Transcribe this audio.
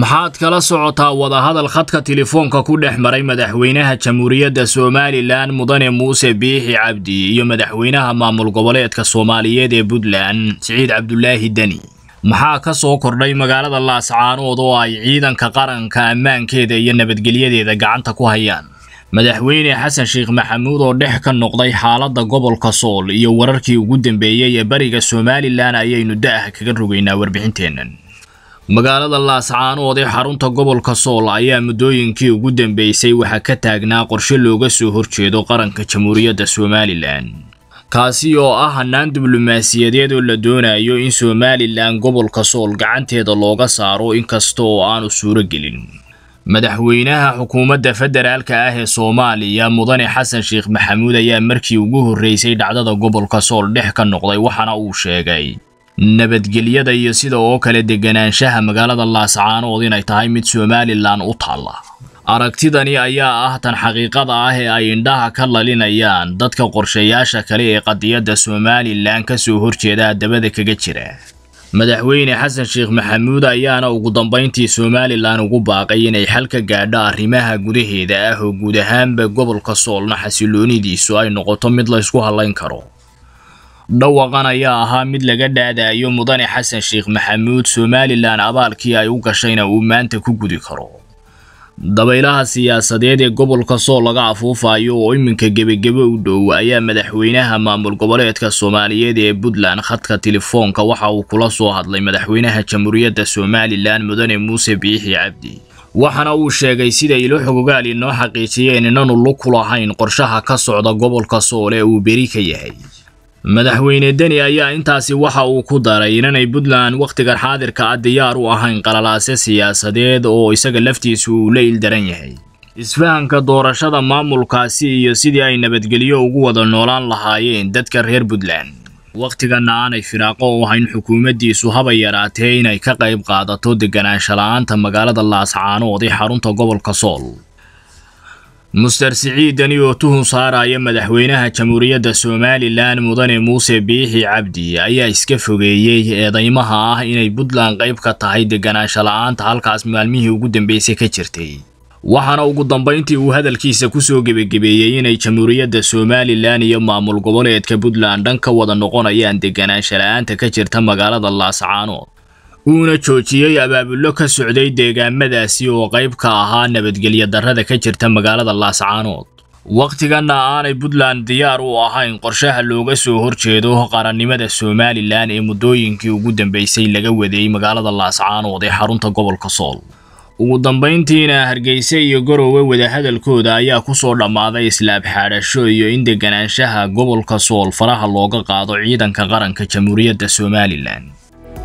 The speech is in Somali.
maxaad kala socotaa wadahadal khadka telefoonka ku dhex maray madaxweynaha jamhuuriyadda somalilan mudane muuse biixi cabdi iyo madaxweynaha maamul goboleedka soomaaliyeed ee puntland siciid cabdulaahi deni maxaa ka soo kordhay magaalada laascaanood oo ay ciidanka qaranka ammaankeeda iyo nabadgelyadeeda gacanta ku hayaan madaxweyne xasan sheekh maxamuud oo dhex ka noqday xaaladda gobolka sool iyo wararkii ugu dambeeyey ee bariga somalilan ayaynu da'ah kaga rogaynaa warbixinteennan magaalada laascaanood ee xarunta gobolka sool ayaa muddooyinkii ugu dambeysay waxaa ka taagnaa qorshe looga soo horjeedo qaranka jamhuuriyadda somalilan kaasi oo ah hannaan diblomaasiyadeed oo la doonayo in somalilan gobolka sool gacanteeda looga saaro inkasta oo aanu suurogelin madaxweynaha xukuumadda federaalka ah ee soomaaliya mudane xasan sheekh maxamuud ayaa markii ugu horreysay dhacdada gobolka sool dhex ka noqday waxaana uu sheegay nabadgelyada iyo sida oo kale deganaanshaha magaalada laascaanood inay tahay mid somalilan u taalla aragtidani ayaa ah tan xaqiiqada ah ee ay indhaha ka lalinayaan dadka qorshayaasha kale ee qadiyadda somalilan ka soo horjeeda haddabada kaga jira madaxweyne xasan sheekh maxamuud ayaana ugu dambayntii somalilan ugu baaqay inay xal ka gaadho arrimaha gudaheeda ah oo guud ahaanba gobolka soolna xasiloonidiisu ay noqoto mid laysku hallayn karo dhawaqan ayaa ahaa mid laga dhaadaayo mudane xasan sheekh maxamuud somalilan abaalkii ay u gashayna uu maanta ku gudi karo dabaylaha siyaasadeed ee gobolka soo laga afuufaayo oo iminka gebagebo u dhow ayaa madaxweynaha maamul goboleedka soomaaliyeed ee puntland khadka telefoonka waxa uu kula soo hadlay madaxweynaha jamhuuriyadda somalilan mudane muuse biixi cabdi waxaana uu sheegay sida ilo xogogaali noo xaqiijiyeen inanu lug ku lahayn qorshaha ka socda gobolka sool ee uu beri ka yahay madaxweyne deni ayaa intaasi waxa uu ku daray inanay puntland wakhtigan xaadirka ah diyaar u ahayn qalalaase siyaasadeed oo isaga laftiisu uu la ildaran yahay isfahanka doorashada maamulkaasi iyo sidii ay nabadgelyo ugu wada noolaan lahaayeen dadka reer puntland wakhtiganna aanay firaaqo u ahayn xukuumaddiisu haba yaraatee inay ka qayb qaadato deganaanshala-aanta magaalada laascaanood ee xarunta gobolka sool mustar siciidani oo tuhun saaraya madaxweynaha jamhuuriyadda somalilan mudane muuse biixi cabdi ayaa iska fogeeyey eedaymaha ah inay puntland qayb ka tahay deganaansho la-aanta halkaas maalmihii ugu dambeysay ka jirtay waxaana ugu dambayntii uu hadalkiisa kusoo gebagebeeyey inay jamhuuriyadda somalilan iyo maamul goboleedka puntland dhan ka wada noqonayaan deganaansho la-aanta ka jirta magaalada laascaanood uuna joojiyey abaabullo ka socday deegaamadaasi oo qayb ka ahaa nabadgelyo darrada ka jirta magaalada laascaanood wakhtiganna aanay puntland diyaar u ahayn qorshaha looga soo horjeedo qarannimada somalilan ee muddooyinkii ugu dambeysay laga wadeeyey magaalada laascaanood ee xarunta gobolka sool ugu dambayntiina hargeyse iyo garowe wadahadalkooda ayaa ku soo dhammaaday islaab iyo in deganaanshaha gobolka sool faraha looga qaado ciidanka qaranka jamhuuriyadda somalilan